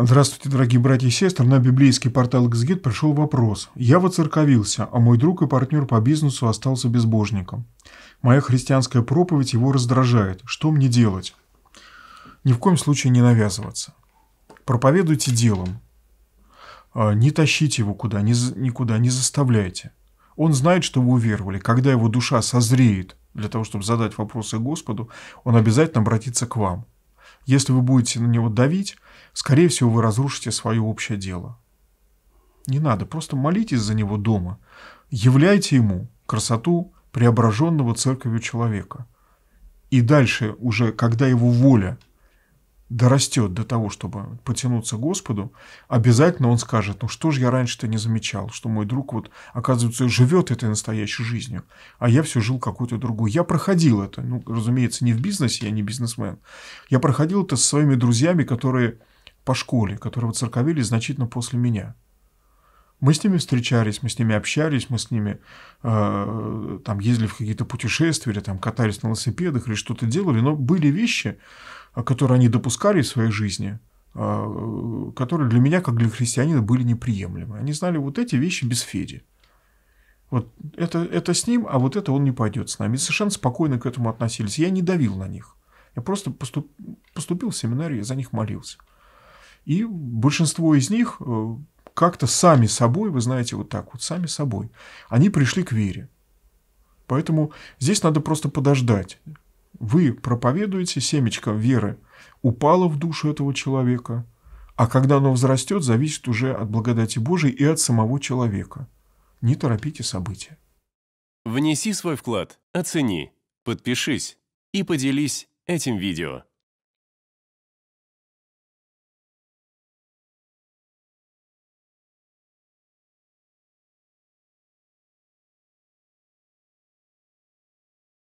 Здравствуйте, дорогие братья и сестры. На библейский портал «Эксгид» пришел вопрос. Я воцерковился, а мой друг и партнер по бизнесу остался безбожником. Моя христианская проповедь его раздражает. Что мне делать? Ни в коем случае не навязываться. Проповедуйте делом. А, не тащите его куда, не, никуда, не заставляйте. Он знает, что вы уверовали. Когда его душа созреет для того, чтобы задать вопросы Господу, он обязательно обратится к вам – если вы будете на него давить, скорее всего, вы разрушите свое общее дело. Не надо, просто молитесь за него дома. Являйте ему красоту преображенного церковью человека. И дальше уже, когда его воля дорастет до того, чтобы потянуться к Господу, обязательно он скажет, ну что же я раньше-то не замечал, что мой друг вот, оказывается, живет этой настоящей жизнью, а я все жил какой-то другой. Я проходил это, ну, разумеется, не в бизнесе, я не бизнесмен. Я проходил это со своими друзьями, которые по школе, которые церковили значительно после меня. Мы с ними встречались, мы с ними общались, мы с ними э, там ездили в какие-то путешествия, или там катались на велосипедах, или что-то делали, но были вещи, а, которые они допускали в своей жизни, а, которые для меня, как для христианина, были неприемлемы. Они знали вот эти вещи без Феди. Вот это, это с ним, а вот это он не пойдет с нами. И совершенно спокойно к этому относились. Я не давил на них. Я просто поступ, поступил в семинарию, за них молился. И большинство из них э, как-то сами собой, вы знаете, вот так вот, сами собой, они пришли к вере. Поэтому здесь надо просто подождать. Вы проповедуете семечко веры, упало в душу этого человека, а когда оно взрастет, зависит уже от благодати Божией и от самого человека. Не торопите события. Внеси свой вклад, оцени, подпишись и поделись этим видео.